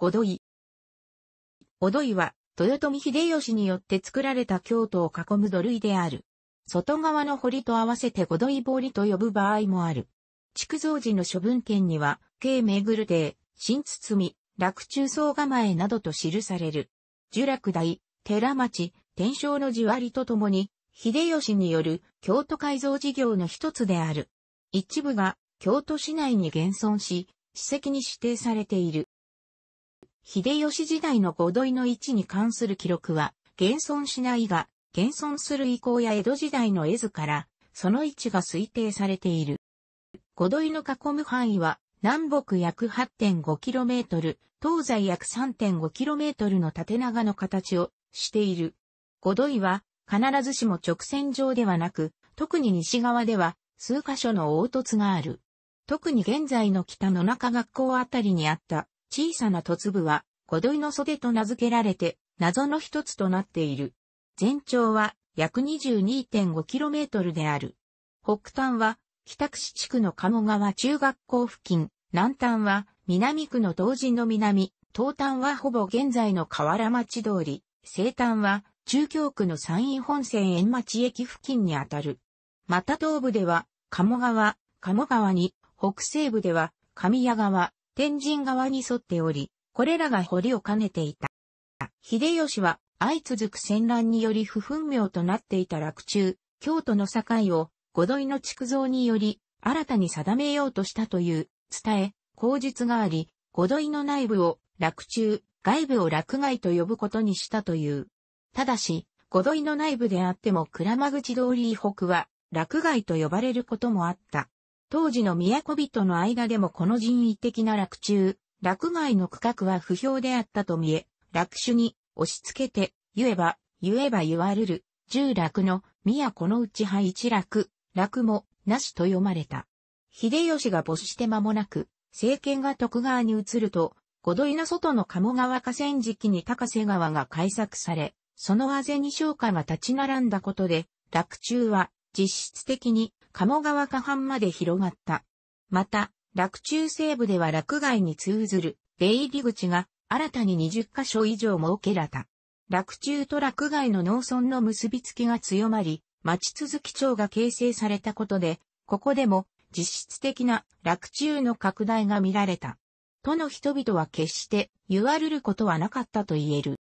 五度井。五度井は、豊臣秀吉によって作られた京都を囲む土塁である。外側の堀と合わせて五度井堀と呼ぶ場合もある。築造時の処分権には、京名ぐる亭、新堤、楽中層構えなどと記される。樹楽台、寺町、天正の地割とともに、秀吉による京都改造事業の一つである。一部が京都市内に現存し、史跡に指定されている。秀吉時代の五土井の位置に関する記録は、現存しないが、現存する遺構や江戸時代の絵図から、その位置が推定されている。五土井の囲む範囲は、南北約 8.5km、東西約 3.5km の縦長の形をしている。五土井は、必ずしも直線上ではなく、特に西側では、数箇所の凹凸がある。特に現在の北の中学校あたりにあった小さな突部は、小鳥の袖と名付けられて、謎の一つとなっている。全長は約 22.5km である。北端は北区市地区の鴨川中学校付近、南端は南区の東寺の南、東端はほぼ現在の河原町通り、西端は中京区の山陰本線円町駅付近にあたる。また東部では鴨川、鴨川に、北西部では神谷川、天神側に沿っており、これらが堀を兼ねていた。秀吉は相続く戦乱により不分明となっていた落中、京都の境を五度井の築造により新たに定めようとしたという伝え、口実があり、五度井の内部を落中、外部を落外と呼ぶことにしたという。ただし、五度井の内部であっても倉間口通り北は落外と呼ばれることもあった。当時の都人の間でもこの人為的な落中、落外の区画は不評であったと見え、落種に押し付けて、言えば、言えば言われる、十落の都のうち一落、落もなしと読まれた。秀吉が没して間もなく、政権が徳川に移ると、五度稲外の鴨川河川敷に高瀬川が改作され、そのあぜに商家が立ち並んだことで、落中は実質的に鴨川下半まで広がった。また、洛中西部では落外に通ずる出入り口が新たに20カ所以上設けられた。洛中と洛外の農村の結びつきが強まり、町続き町が形成されたことで、ここでも実質的な洛中の拡大が見られた。都の人々は決して言われることはなかったと言える。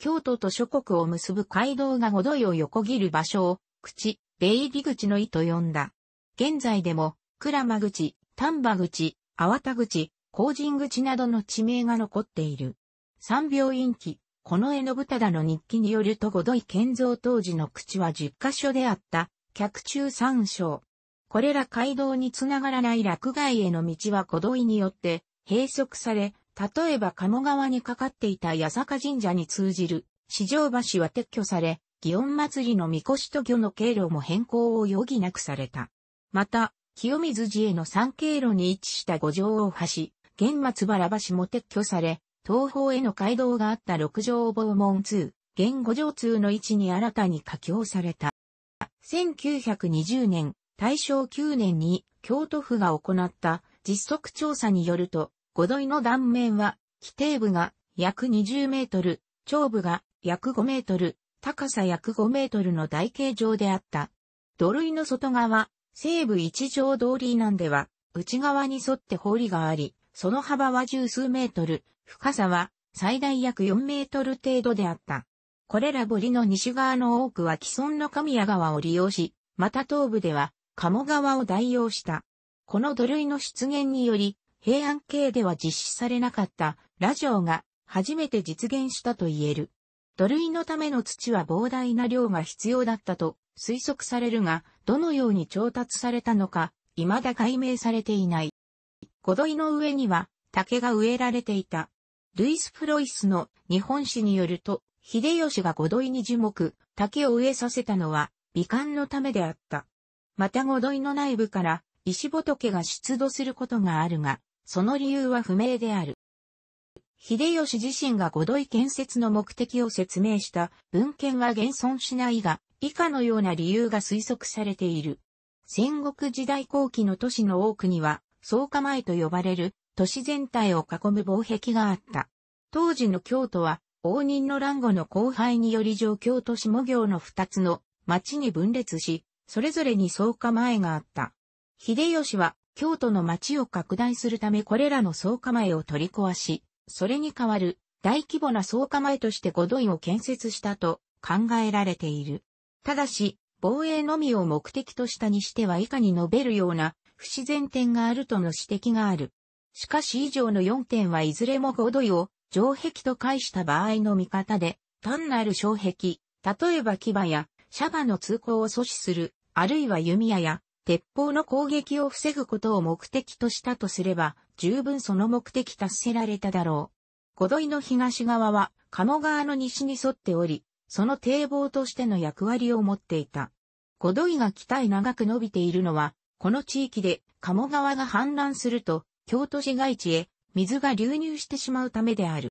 京都と諸国を結ぶ街道が五度を横切る場所を、口、出入り口の意と呼んだ。現在でも、鞍馬口、丹波口、粟田口、工人口などの地名が残っている。三病院記、この絵の豚だの日記によると五度井建造当時の口は10カ所であった、客中三章。これら街道につながらない落外への道は五度井によって閉塞され、例えば鴨川にかかっていた八坂神社に通じる四条橋は撤去され、祇園祭りの神輿と魚の経路も変更を余儀なくされた。また、清水寺への三経路に位置した五条大橋、玄松原橋も撤去され、東方への街道があった六条防門通、現五条通の位置に新たに架橋された。1920年、大正9年に京都府が行った実測調査によると、五度井の断面は、規定部が約20メートル、長部が約5メートル、高さ約5メートルの台形状であった。土塁の外側、西部一条通り南では、内側に沿って堀があり、その幅は十数メートル、深さは最大約4メートル程度であった。これら堀の西側の多くは既存の神谷川を利用し、また東部では鴨川を代用した。この土塁の出現により、平安系では実施されなかったラジオが初めて実現したと言える。土塁のための土は膨大な量が必要だったと推測されるが、どのように調達されたのか、未だ解明されていない。五土井の上には竹が植えられていた。ルイス・フロイスの日本史によると、秀吉が五土井に樹木、竹を植えさせたのは、美観のためであった。また五土井の内部から石仏が出土することがあるが、その理由は不明である。秀吉自身が五土井建設の目的を説明した文献は現存しないが、以下のような理由が推測されている。戦国時代後期の都市の多くには、草加前と呼ばれる都市全体を囲む防壁があった。当時の京都は、応仁の乱後の後輩により上京と下行の二つの町に分裂し、それぞれに草加前があった。秀吉は京都の町を拡大するためこれらの草加前を取り壊し、それに代わる大規模な総構えとして五度位を建設したと考えられている。ただし、防衛のみを目的としたにしては以下に述べるような不自然点があるとの指摘がある。しかし以上の4点はいずれも五度位を城壁と介した場合の見方で、単なる障壁、例えば牙やシャバの通行を阻止する、あるいは弓矢や鉄砲の攻撃を防ぐことを目的としたとすれば、十分その目的達せられただろう。五土井の東側は、鴨川の西に沿っており、その堤防としての役割を持っていた。五土井が北へ長く伸びているのは、この地域で鴨川が氾濫すると、京都市街地へ水が流入してしまうためである。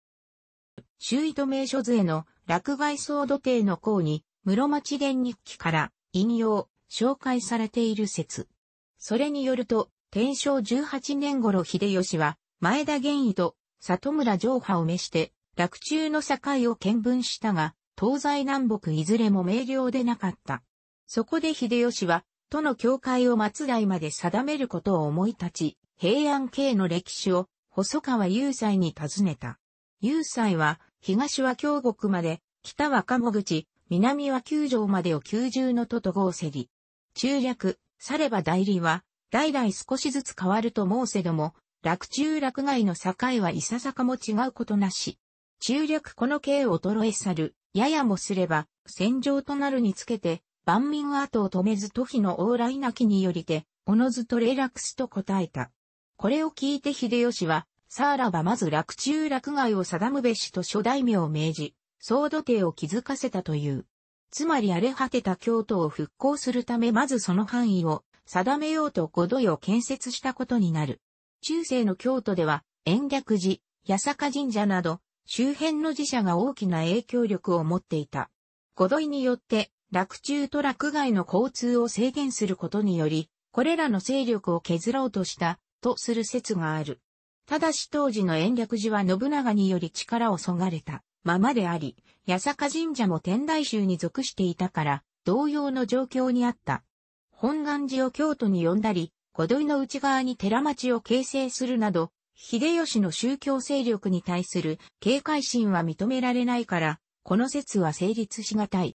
周囲と名所図への落外総土堤の項に、室町連日記から引用、紹介されている説。それによると、天正18年頃秀吉は、前田玄義と里村城派を召して、洛中の境を見分したが、東西南北いずれも明瞭でなかった。そこで秀吉は、都の境界を松代まで定めることを思い立ち、平安系の歴史を細川雄斎に尋ねた。雄斎は、東は京国まで、北は鴨口、南は九条までを九十の都と合せり、中略、されば代理は、代々少しずつ変わると申せども、落中落外の境はいささかも違うことなし。中略この刑を衰え去る、ややもすれば、戦場となるにつけて、万民後を止めず都比の往来なきによりて、おのずと霊落すと答えた。これを聞いて秀吉は、さらばまず落中落外を定むべしと諸大名を命じ、総土帝を築かせたという。つまり荒れ果てた京都を復興するためまずその範囲を定めようと五度を建設したことになる。中世の京都では、延暦寺、八坂神社など、周辺の寺社が大きな影響力を持っていた。五度によって、落中と落外の交通を制限することにより、これらの勢力を削ろうとした、とする説がある。ただし当時の延暦寺は信長により力をそがれた。ままであり、八坂神社も天台宗に属していたから、同様の状況にあった。本願寺を京都に呼んだり、五土井の内側に寺町を形成するなど、秀吉の宗教勢力に対する警戒心は認められないから、この説は成立しがたい。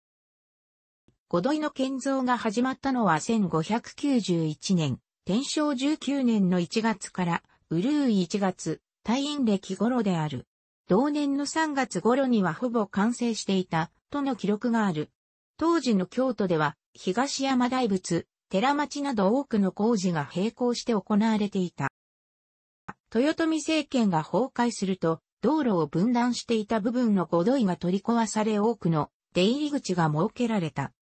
五土井の建造が始まったのは1591年、天正19年の1月から、うるうい1月、退院歴頃である。同年の3月頃にはほぼ完成していた、との記録がある。当時の京都では、東山大仏、寺町など多くの工事が並行して行われていた。豊臣政権が崩壊すると、道路を分断していた部分の五度井が取り壊され多くの出入り口が設けられた。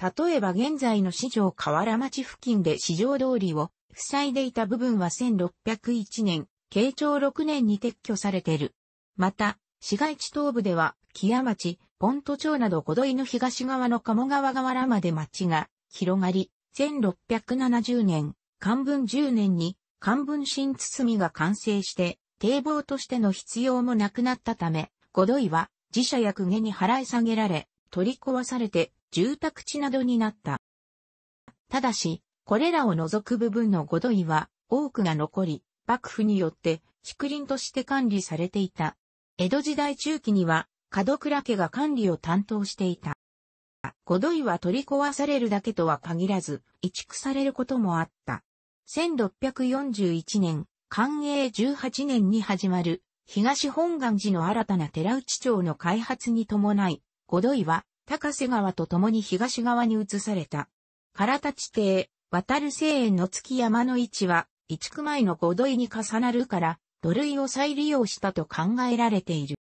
例えば現在の市場河原町付近で市場通りを塞いでいた部分は1601年、慶長6年に撤去されている。また、市街地東部では、木屋町、ポント町など小度井の東側の鴨川河原まで町が広がり、1670年、漢文10年に、漢文新みが完成して、堤防としての必要もなくなったため、五度井は自社や公家に払い下げられ、取り壊されて住宅地などになった。ただし、これらを除く部分の五度井は多くが残り、幕府によって竹林として管理されていた。江戸時代中期には、門倉家が管理を担当していた。五度井は取り壊されるだけとは限らず、移築されることもあった。1641年、寛永18年に始まる、東本願寺の新たな寺内町の開発に伴い、五度井は、高瀬川と共に東側に移された。唐立亭、渡る聖園の月山の位置は、移築前の五度井に重なるから、土塁を再利用したと考えられている。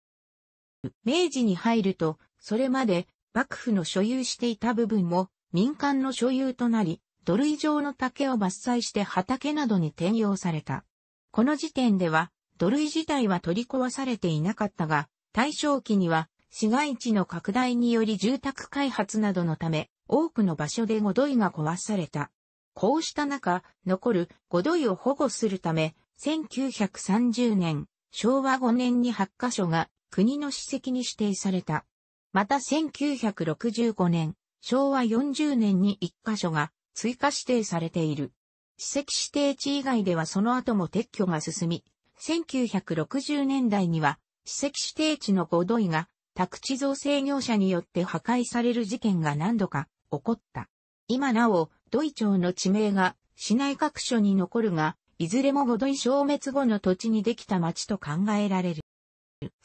明治に入ると、それまで幕府の所有していた部分も民間の所有となり、土塁状の竹を伐採して畑などに転用された。この時点では、土塁自体は取り壊されていなかったが、大正期には市街地の拡大により住宅開発などのため、多くの場所で五土井が壊された。こうした中、残る五土井を保護するため、1930年、昭和5年に8カ所が国の史跡に指定された。また1965年、昭和40年に1カ所が追加指定されている。史跡指定地以外ではその後も撤去が進み、1960年代には史跡指定地の5土井が宅地造成業者によって破壊される事件が何度か起こった。今なお、土井町の地名が市内各所に残るが、いずれも五度イ消滅後の土地にできた町と考えられる。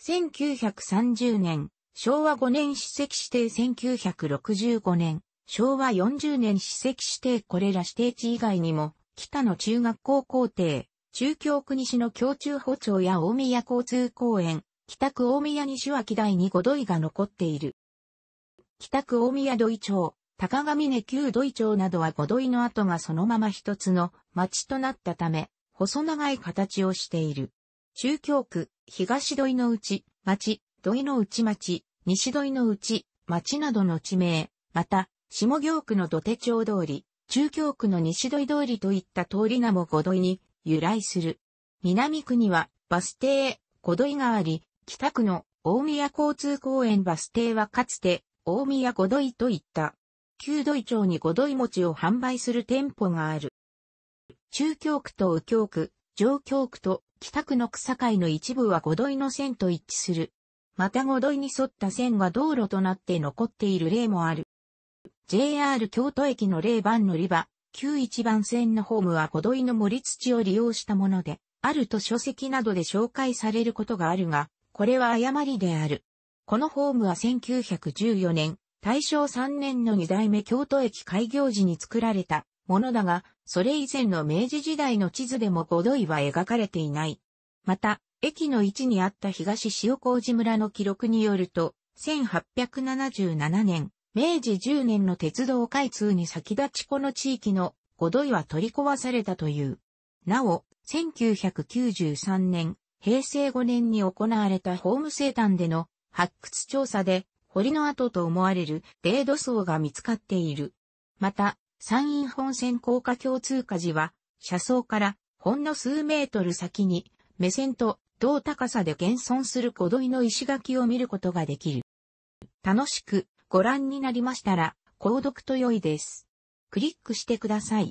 1930年、昭和5年史跡指定1965年、昭和40年史跡指定これら指定地以外にも、北の中学校校庭、中京区西の京中歩町や大宮交通公園、北区大宮西脇台に五度井が残っている。北区大宮土井町、高上根旧土井町などは五土井の跡がそのまま一つの町となったため、細長い形をしている。中京区、東土井の内、町、土井の内町、西土井の内、町などの地名、また、下京区の土手町通り、中京区の西土井通りといった通り名も五土井に由来する。南区にはバス停、五土井があり、北区の大宮交通公園バス停はかつて大宮五土井といった。旧土井町に五土井餅を販売する店舗がある。中京区と右京区、上京区と北区の草会の一部は五土井の線と一致する。また五土井に沿った線が道路となって残っている例もある。JR 京都駅の例番乗り場、旧一番線のホームは五土井の森土を利用したもので、あると書籍などで紹介されることがあるが、これは誤りである。このホームは1914年、大正3年の二代目京都駅開業時に作られたものだが、それ以前の明治時代の地図でも五土井は描かれていない。また、駅の位置にあった東塩麹村の記録によると、1877年、明治10年の鉄道開通に先立ちこの地域の五土井は取り壊されたという。なお、1993年、平成5年に行われたホーム生誕での発掘調査で、堀の跡と思われる泥ド層が見つかっている。また、山陰本線高架橋通過時は、車窓からほんの数メートル先に、目線と同高さで現存する小鳥の石垣を見ることができる。楽しくご覧になりましたら、購読と良いです。クリックしてください。